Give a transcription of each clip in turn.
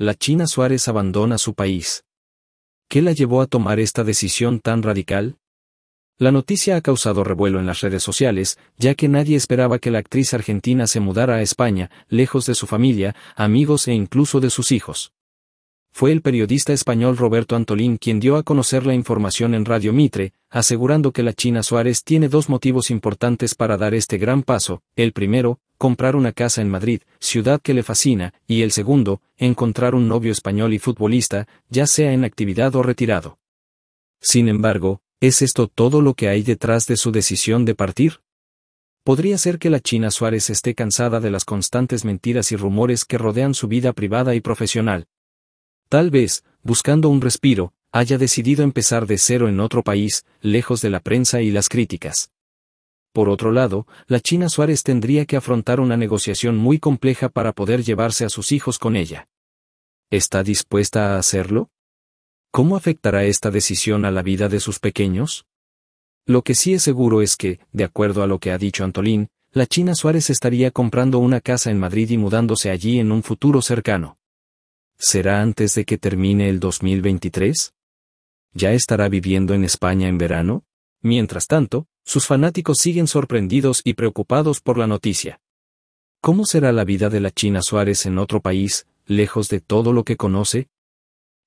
La China Suárez abandona su país. ¿Qué la llevó a tomar esta decisión tan radical? La noticia ha causado revuelo en las redes sociales, ya que nadie esperaba que la actriz argentina se mudara a España, lejos de su familia, amigos e incluso de sus hijos. Fue el periodista español Roberto Antolín quien dio a conocer la información en Radio Mitre, asegurando que la China Suárez tiene dos motivos importantes para dar este gran paso, el primero, comprar una casa en Madrid, ciudad que le fascina, y el segundo, encontrar un novio español y futbolista, ya sea en actividad o retirado. Sin embargo, ¿es esto todo lo que hay detrás de su decisión de partir? Podría ser que la China Suárez esté cansada de las constantes mentiras y rumores que rodean su vida privada y profesional. Tal vez, buscando un respiro, haya decidido empezar de cero en otro país, lejos de la prensa y las críticas. Por otro lado, la China Suárez tendría que afrontar una negociación muy compleja para poder llevarse a sus hijos con ella. ¿Está dispuesta a hacerlo? ¿Cómo afectará esta decisión a la vida de sus pequeños? Lo que sí es seguro es que, de acuerdo a lo que ha dicho Antolín, la China Suárez estaría comprando una casa en Madrid y mudándose allí en un futuro cercano. ¿Será antes de que termine el 2023? ¿Ya estará viviendo en España en verano? Mientras tanto, sus fanáticos siguen sorprendidos y preocupados por la noticia. ¿Cómo será la vida de la China Suárez en otro país, lejos de todo lo que conoce?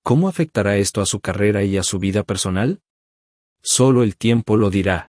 ¿Cómo afectará esto a su carrera y a su vida personal? Solo el tiempo lo dirá.